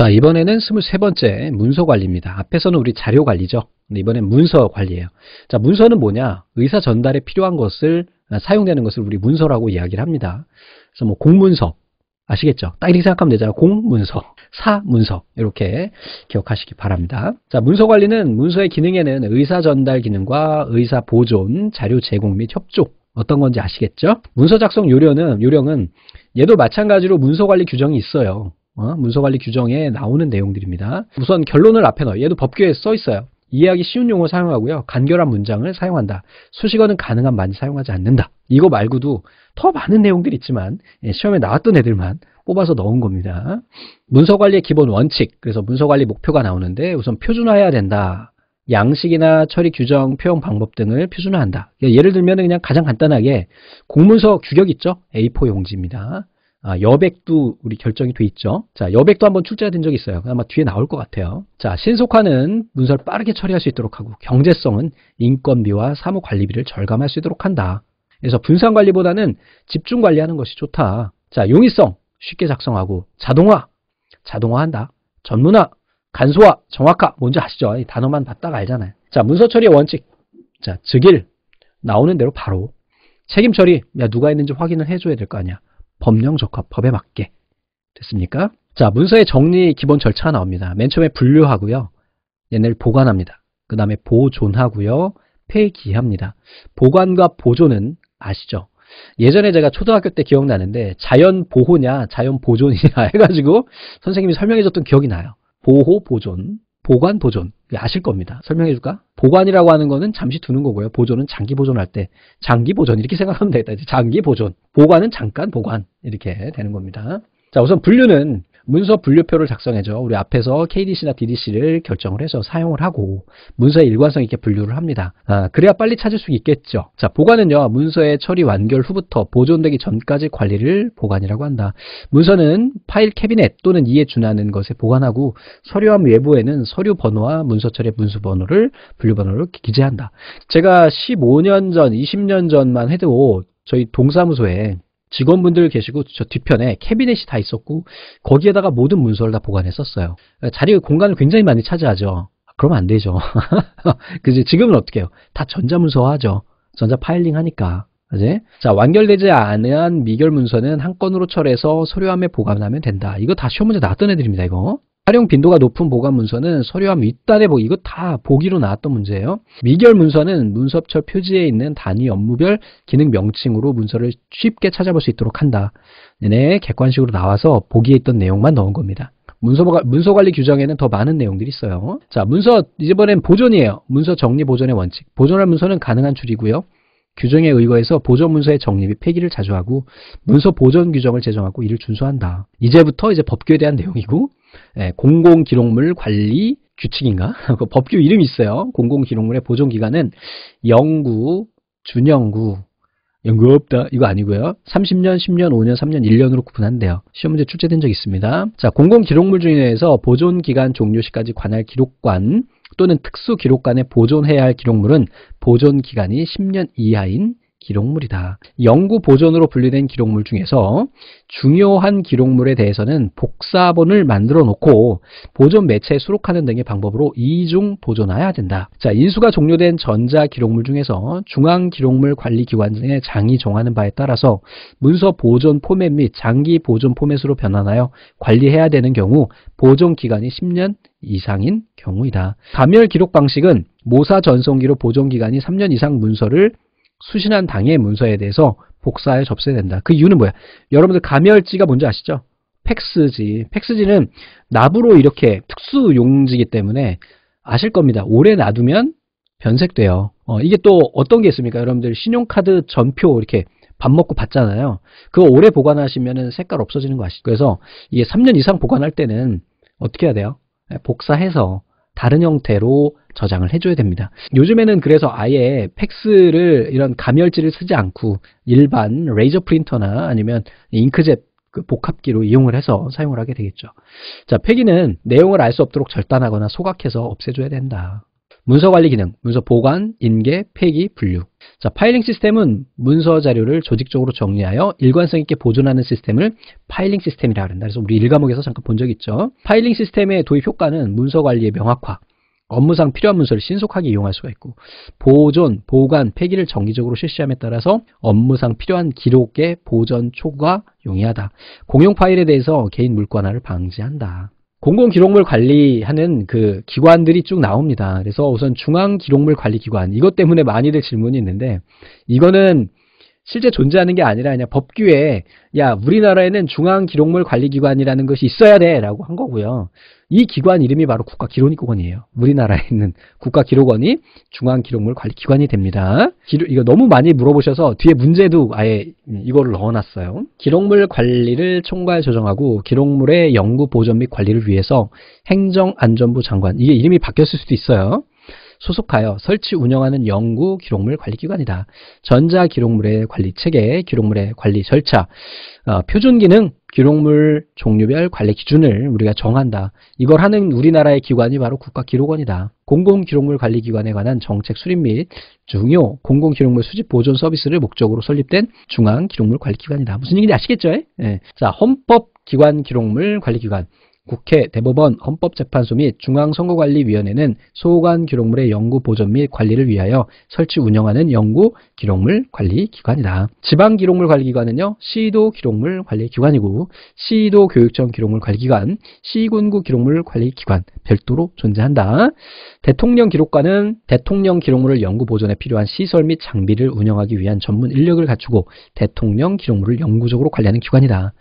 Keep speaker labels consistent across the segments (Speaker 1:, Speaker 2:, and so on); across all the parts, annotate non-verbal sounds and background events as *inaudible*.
Speaker 1: 자, 이번에는 23번째 문서 관리입니다. 앞에서는 우리 자료 관리죠. 이번엔 문서 관리예요. 자, 문서는 뭐냐? 의사 전달에 필요한 것을 아, 사용되는 것을 우리 문서라고 이야기를 합니다. 그래서 뭐 공문서 아시겠죠? 딱 이렇게 생각하면 되잖아요. 공문서, 사문서 이렇게 기억하시기 바랍니다. 자, 문서 관리는 문서의 기능에는 의사 전달 기능과 의사 보존, 자료 제공 및 협조 어떤 건지 아시겠죠? 문서 작성 요령은 요령은 얘도 마찬가지로 문서 관리 규정이 있어요. 어? 문서관리 규정에 나오는 내용들입니다. 우선 결론을 앞에 넣어. 요 얘도 법규에 써 있어요. 이해하기 쉬운 용어 사용하고요. 간결한 문장을 사용한다. 수식어는 가능한 많이 사용하지 않는다. 이거 말고도 더 많은 내용들이 있지만 예, 시험에 나왔던 애들만 뽑아서 넣은 겁니다. 문서관리의 기본 원칙, 그래서 문서관리 목표가 나오는데 우선 표준화해야 된다. 양식이나 처리 규정, 표현 방법 등을 표준화한다. 예, 예를 들면 그냥 가장 간단하게 공문서 규격 있죠? A4 용지입니다. 아, 여백도 우리 결정이 돼 있죠. 자, 여백도 한번 출제된 적이 있어요. 아마 뒤에 나올 것 같아요. 자, 신속화는 문서를 빠르게 처리할 수 있도록 하고 경제성은 인건비와 사무관리비를 절감할 수 있도록 한다. 그래서 분산관리보다는 집중관리하는 것이 좋다. 자, 용이성 쉽게 작성하고 자동화, 자동화한다. 전문화, 간소화, 정확화 뭔지 아시죠? 이 단어만 봤다가 알잖아요. 자, 문서 처리의 원칙. 자, 즉일 나오는 대로 바로 책임 처리 야 누가 있는지 확인을 해줘야 될 거 아니야. 법령적합법에 맞게 됐습니까? 자 문서의 정리 기본 절차가 나옵니다. 맨 처음에 분류하고요. 얘네를 보관합니다. 그 다음에 보존하고요. 폐기합니다. 보관과 보존은 아시죠? 예전에 제가 초등학교 때 기억나는데 자연 보호냐 자연 보존이냐 *laughs* 해가지고 선생님이 설명해줬던 기억이 나요. 보호, 보존, 보관, 보존. 아실 겁니다. 설명해 줄까? 보관이라고 하는 거는 잠시 두는 거고요. 보존은 장기 보존할 때. 장기 보존. 이렇게 생각하면 되겠다. 장기 보존. 보관은 잠깐 보관. 이렇게 되는 겁니다. 자, 우선 분류는 문서 분류표를 작성해줘. 우리 앞에서 KDC나 DDC를 결정을 해서 사용을 하고 문서의 일관성 있게 분류를 합니다. 아, 그래야 빨리 찾을 수 있겠죠. 자, 보관은요. 문서의 처리 완결 후부터 보존되기 전까지 관리를 보관이라고 한다. 문서는 파일 캐비넷 또는 이에 준하는 것에 보관하고 서류함 외부에는 서류 번호와 문서 처리 문서 번호를 분류 번호를 기재한다. 제가 15년 전, 20년 전만 해도 저희 동사무소에 직원분들 계시고 저 뒤편에 캐비넷이 다 있었고 거기에다가 모든 문서를 다 보관했었어요. 자리 공간을 굉장히 많이 차지하죠. 아, 그러면 안 되죠. *laughs* 그지 지금은 어떻게 해요? 다 전자문서화하죠. 전자 파일링 하니까. 그지? 자, 완결되지 않은 미결 문서는 한 건으로 처리해서 서류함에 보관하면 된다. 이거 다 시험 문제 나왔던 애들입니다, 이거. 활용 빈도가 높은 보관 문서는 서류함 윗단에 보기, 이거 다 보기로 나왔던 문제예요. 미결 문서는 문서철 표지에 있는 단위 업무별 기능 명칭으로 문서를 쉽게 찾아볼 수 있도록 한다. 내내 객관식으로 나와서 보기에 있던 내용만 넣은 겁니다. 문서, 문서 관리 규정에는 더 많은 내용들이 있어요. 자, 문서, 이번엔 보존이에요. 문서 정리 보존의 원칙. 보존할 문서는 가능한 줄이고요. 규정에 의거해서 보전 문서의 정립이 폐기를 자주 하고 문서 보전 규정을 제정하고 이를 준수한다. 이제부터 이제 법규에 대한 내용이고 예, 공공기록물 관리 규칙인가? *laughs* 그 법규 이름이 있어요. 공공기록물의 보존기간은 영구, 준영구, 영구 없다 이거 아니고요. 30년, 10년, 5년, 3년, 1년으로 구분한대요. 시험 문제 출제된 적 있습니다. 자, 공공기록물 중에서 보존기간 종료 시까지 관할 기록관 또는 특수 기록관에 보존해야 할 기록물은 보존 기간이 10년 이하인 기록물이다. 연구 보존으로 분류된 기록물 중에서 중요한 기록물에 대해서는 복사본을 만들어 놓고 보존 매체에 수록하는 등의 방법으로 이중 보존해야 된다. 자, 인수가 종료된 전자 기록물 중에서 중앙 기록물 관리 기관의 등 장이 정하는 바에 따라서 문서 보존 포맷 및 장기 보존 포맷으로 변환하여 관리해야 되는 경우 보존 기간이 10년 이상인 경우이다. 감열 기록 방식은 모사 전송기로 보존 기간이 3년 이상 문서를 수신한 당의 문서에 대해서 복사해 접수해야 된다. 그 이유는 뭐야? 여러분들 가멸지가 뭔지 아시죠? 팩스지. 팩스지는 납으로 이렇게 특수 용지기 때문에 아실 겁니다. 오래 놔두면 변색돼요. 어, 이게 또 어떤 게 있습니까? 여러분들 신용카드 전표 이렇게 밥 먹고 봤잖아요. 그거 오래 보관하시면은 색깔 없어지는 거 아시죠? 그래서 이게 3년 이상 보관할 때는 어떻게 해야 돼요? 복사해서 다른 형태로 저장을 해줘야 됩니다. 요즘에는 그래서 아예 팩스를 이런 가멸지를 쓰지 않고 일반 레이저 프린터나 아니면 잉크젯 그 복합기로 이용을 해서 사용을 하게 되겠죠. 자, 폐기는 내용을 알 수 없도록 절단하거나 소각해서 없애줘야 된다. 문서 관리 기능, 문서 보관, 인계, 폐기, 분류. 자, 파일링 시스템은 문서 자료를 조직적으로 정리하여 일관성 있게 보존하는 시스템을 파일링 시스템이라 그런다. 그래서 우리 일과목에서 잠깐 본 적 있죠. 파일링 시스템의 도입 효과는 문서 관리의 명확화, 업무상 필요한 문서를 신속하게 이용할 수가 있고 보존, 보관, 폐기를 정기적으로 실시함에 따라서 업무상 필요한 기록의 보전 초과 용이하다. 공용 파일에 대해서 개인 물권화를 방지한다. 공공기록물 관리하는 그 기관들이 쭉 나옵니다. 그래서 우선 중앙기록물 관리기관 이것 때문에 많이들 질문이 있는데 이거는 실제 존재하는 게 아니라 그냥 법규에 야 우리나라에는 중앙기록물 관리기관이라는 것이 있어야 돼라고 한 거고요. 이 기관 이름이 바로 국가기록원이에요. 우리나라에 있는 *laughs* 국가기록원이 중앙기록물 관리기관이 됩니다. 기록, 이거 너무 많이 물어보셔서 뒤에 문제도 아예 이거를 넣어놨어요. 기록물 관리를 총괄 조정하고 기록물의 연구 보존 및 관리를 위해서 행정안전부 장관 이게 이름이 바뀌었을 수도 있어요. 소속하여 설치 운영하는 연구 기록물 관리기관이다. 전자 기록물의 관리 체계, 기록물의 관리 절차, 어, 표준 기능, 기록물 종류별 관리 기준을 우리가 정한다. 이걸 하는 우리나라의 기관이 바로 국가기록원이다. 공공기록물 관리기관에 관한 정책 수립 및 중요 공공기록물 수집 보존 서비스를 목적으로 설립된 중앙기록물 관리기관이다. 무슨 얘기인지 아시겠죠? 예. 자, 헌법 기관 기록물 관리기관 국회, 대법원, 헌법재판소 및 중앙선거관리위원회는 소관 기록물의 연구 보존 및 관리를 위하여 설치 운영하는 연구 기록물 관리 기관이다. 지방 기록물 관리 기관은요. 시도 기록물 관리 기관이고 시도 교육청 기록물 관리 기관, 시군구 기록물 관리 기관 별도로 존재한다. 대통령 기록관은 대통령 기록물을 연구 보존에 필요한 시설 및 장비를 운영하기 위한 전문 인력을 갖추고 대통령 기록물을 영구적으로 관리하는 기관이다.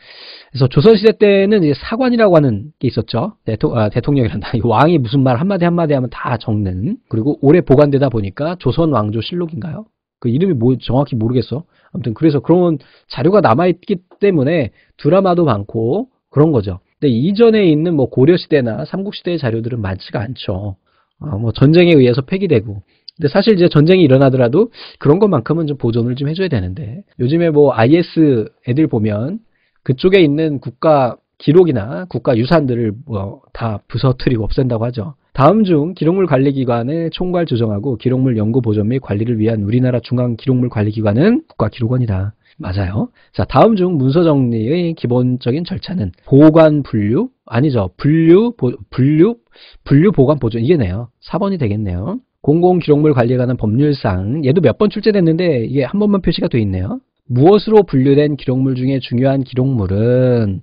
Speaker 1: 그래서 조선시대 때는 사관이라고 하는 있었죠. 대통, 아, 대통령이란다. *laughs* 왕이 무슨 말 한마디 한마디 하면 다 적는. 그리고 오래 보관되다 보니까 조선 왕조 실록인가요? 그 이름이 뭐 정확히 모르겠어. 아무튼 그래서 그런 자료가 남아있기 때문에 드라마도 많고 그런 거죠. 근데 이전에 있는 뭐 고려시대나 삼국시대의 자료들은 많지가 않죠. 어, 뭐 전쟁에 의해서 폐기되고. 근데 사실 이제 전쟁이 일어나더라도 그런 것만큼은 좀 보존을 좀 해줘야 되는데 요즘에 뭐 IS 애들 보면 그쪽에 있는 국가 기록이나 국가 유산들을 뭐다 부서뜨리고 없앤다고 하죠. 다음 중 기록물 관리기관의 총괄 조정하고 기록물 연구 보존 및 관리를 위한 우리나라 중앙 기록물 관리기관은 국가기록원이다. 맞아요. 자, 다음 중 문서 정리의 기본적인 절차는 보관 분류 아니죠. 분류 보, 분류 분류 보관 보존 이게네요. 4번이 되겠네요. 공공 기록물 관리에 관한 법률상 얘도 몇 번 출제됐는데 이게 한 번만 표시가 돼 있네요. 무엇으로 분류된 기록물 중에 중요한 기록물은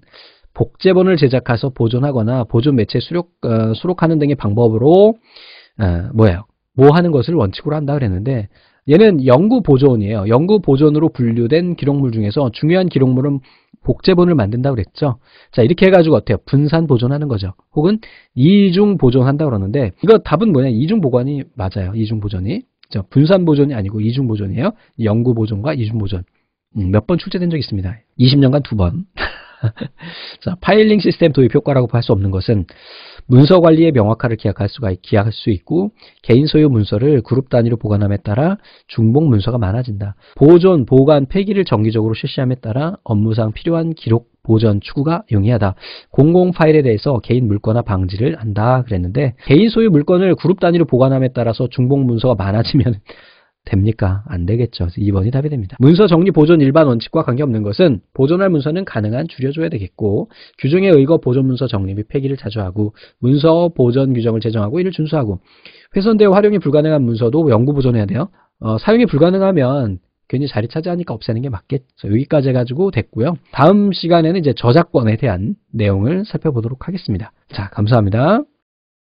Speaker 1: 복제본을 제작해서 보존하거나 보존 매체 수록, 어, 수록하는 등의 방법으로 어, 뭐예요? 뭐 하는 것을 원칙으로 한다 그랬는데 얘는 연구 보존이에요. 연구 보존으로 분류된 기록물 중에서 중요한 기록물은 복제본을 만든다 그랬죠. 자 이렇게 해가지고 어때요? 분산 보존하는 거죠. 혹은 이중 보존한다 그러는데 이거 답은 뭐냐? 이중 보관이 맞아요. 이중 보존이. 자, 분산 보존이 아니고 이중 보존이에요. 연구 보존과 이중 보존. 음, 몇번 출제된 적 있습니다. 20년간 두 번. *laughs* *laughs* 자, 파일링 시스템 도입 효과라고 할 수 없는 것은 문서 관리의 명확화를 기약할 수가 기약할 수 있고 개인 소유 문서를 그룹 단위로 보관함에 따라 중복 문서가 많아진다. 보존, 보관, 폐기를 정기적으로 실시함에 따라 업무상 필요한 기록 보전 추구가 용이하다. 공공 파일에 대해서 개인 물건화 방지를 한다 그랬는데 개인 소유 물건을 그룹 단위로 보관함에 따라서 중복 문서가 많아지면 됩니까? 안 되겠죠. 2번이 답이 됩니다. 문서 정리 보존 일반 원칙과 관계없는 것은 보존할 문서는 가능한 줄여줘야 되겠고 규정에 의거 보존 문서 정리 및 폐기를 자주 하고 문서 보존 규정을 제정하고 이를 준수하고 훼손되어 활용이 불가능한 문서도 영구 보존해야 돼요. 어, 사용이 불가능하면 괜히 자리 차지하니까 없애는 게 맞겠죠. 여기까지 해가지고 됐고요. 다음 시간에는 이제 저작권에 대한 내용을 살펴보도록 하겠습니다. 자, 감사합니다.